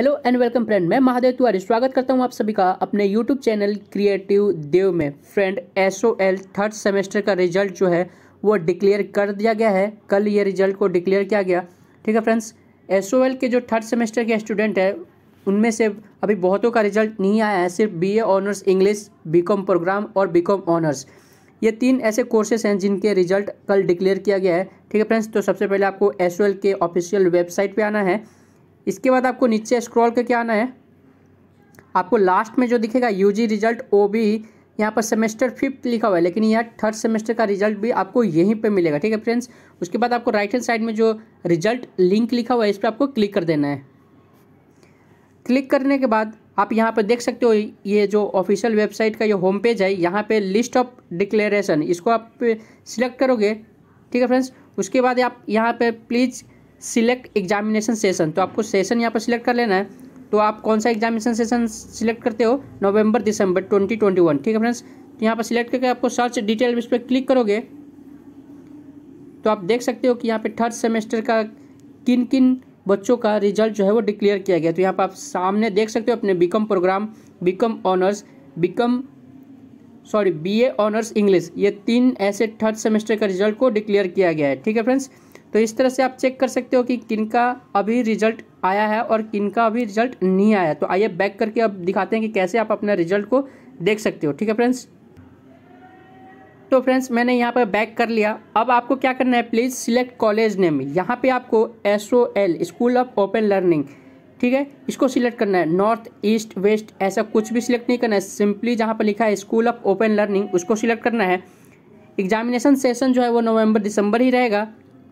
hello and welcome friend मैं महादेव तिवारी स्वागत करता हूं आप सभी का अपने यूट्यूब चैनल क्रिएटिव देव में फ्रेंड एस थर्ड सेमेस्टर का रिजल्ट जो है वो डिक्लेयर कर दिया गया है कल ये रिजल्ट को डिक्लेयर किया गया ठीक है फ्रेंड्स एस के जो थर्ड सेमेस्टर के स्टूडेंट है उनमें से अभी बहुतों का रिजल्ट नहीं आया है सिर्फ B honours English B program और बी ऑनर्स ये तीन ऐसे कोर्सेज हैं जिनके रिजल्ट कल डिक्लेयर किया गया है ठीक है फ्रेंड्स तो सबसे पहले आपको एस के ऑफिशियल वेबसाइट पर आना है इसके बाद आपको नीचे स्क्रॉल करके आना है आपको लास्ट में जो दिखेगा यू रिजल्ट ओ बी यहाँ पर सेमेस्टर फिफ्थ लिखा हुआ है लेकिन यहाँ थर्ड सेमेस्टर का रिजल्ट भी आपको यहीं पे मिलेगा ठीक है फ्रेंड्स उसके बाद आपको राइट हैंड साइड में जो रिजल्ट लिंक लिखा हुआ है इस पर आपको क्लिक कर देना है क्लिक करने के बाद आप यहाँ पर देख सकते हो ये जो ऑफिशियल वेबसाइट का ये होम पेज है यहाँ पर लिस्ट ऑफ डिक्लेरेशन इसको आप सिलेक्ट करोगे ठीक है फ्रेंड्स उसके बाद आप यहाँ पर प्लीज़ सिलेक्ट एग्जामिनेशन सेशन तो आपको सेशन यहाँ पर सिलेक्ट कर लेना है तो आप कौन सा एग्जामिनेशन सेशन सिलेक्ट करते हो नवंबर दिसंबर 2021 ठीक है फ्रेंड्स तो यहाँ पर सिलेक्ट करके आपको सर्च डिटेल इस पर क्लिक करोगे तो आप देख सकते हो कि यहाँ पे थर्ड सेमेस्टर का किन किन बच्चों का रिजल्ट जो है वो डिक्लेयर किया गया तो यहाँ पर आप सामने देख सकते हो अपने B program B honours B sorry B honours English ये तीन ऐसे थर्ड सेमेस्टर का रिजल्ट को डिक्लेयर किया गया है ठीक है फ्रेंड्स तो इस तरह से आप चेक कर सकते हो कि किन का अभी रिजल्ट आया है और किन का अभी रिजल्ट नहीं आया तो आइए बैक करके अब दिखाते हैं कि कैसे आप अपना रिजल्ट को देख सकते हो ठीक है फ्रेंड्स तो फ्रेंड्स मैंने यहाँ पर बैक कर लिया अब आपको क्या करना है प्लीज़ सिलेक्ट कॉलेज नेम यहाँ पे आपको S O L school of open learning ठीक है इसको सिलेक्ट करना है नॉर्थ ईस्ट वेस्ट ऐसा कुछ भी सिलेक्ट नहीं करना है सिंपली जहाँ पर लिखा है स्कूल ऑफ ओपन लर्निंग उसको सिलेक्ट करना है एग्जामिनेशन सेशन जो है वो नवंबर दिसंबर ही रहेगा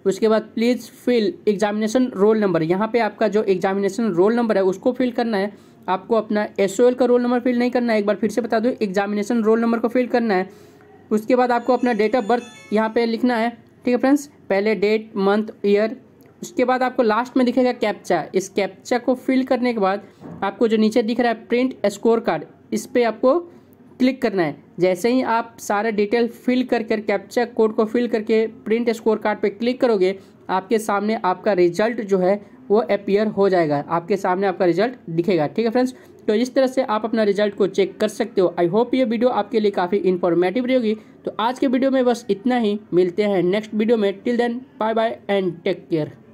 उसके बाद please fill examination roll number यहाँ पे आपका जो एग्जामिनेशन रोल नंबर है उसको फिल करना है आपको अपना एस का रोल नंबर फिल नहीं करना है एक बार फिर से बता दूँ एग्जामिनेशन रोल नंबर को फिल करना है उसके बाद आपको अपना डेट ऑफ बर्थ यहाँ पर लिखना है ठीक है फ्रेंड्स पहले डेट मंथ ईयर उसके बाद आपको लास्ट में दिखेगा कैप्चा इस कैप्चा को फिल करने के बाद आपको जो नीचे दिख रहा है प्रिंट स्कोर कार्ड इस पर आपको क्लिक करना है जैसे ही आप सारे डिटेल फिल कर कर कैप्चर कोड को फिल करके प्रिंट स्कोर कार्ड पर क्लिक करोगे आपके सामने आपका रिजल्ट जो है वो अपियर हो जाएगा आपके सामने आपका रिजल्ट दिखेगा ठीक है फ्रेंड्स तो इस तरह से आप अपना रिजल्ट को चेक कर सकते हो आई होप ये वीडियो आपके लिए काफ़ी इन्फॉर्मेटिव रहेगी तो आज के वीडियो में बस इतना ही मिलते हैं नेक्स्ट वीडियो में till then bye bye and take care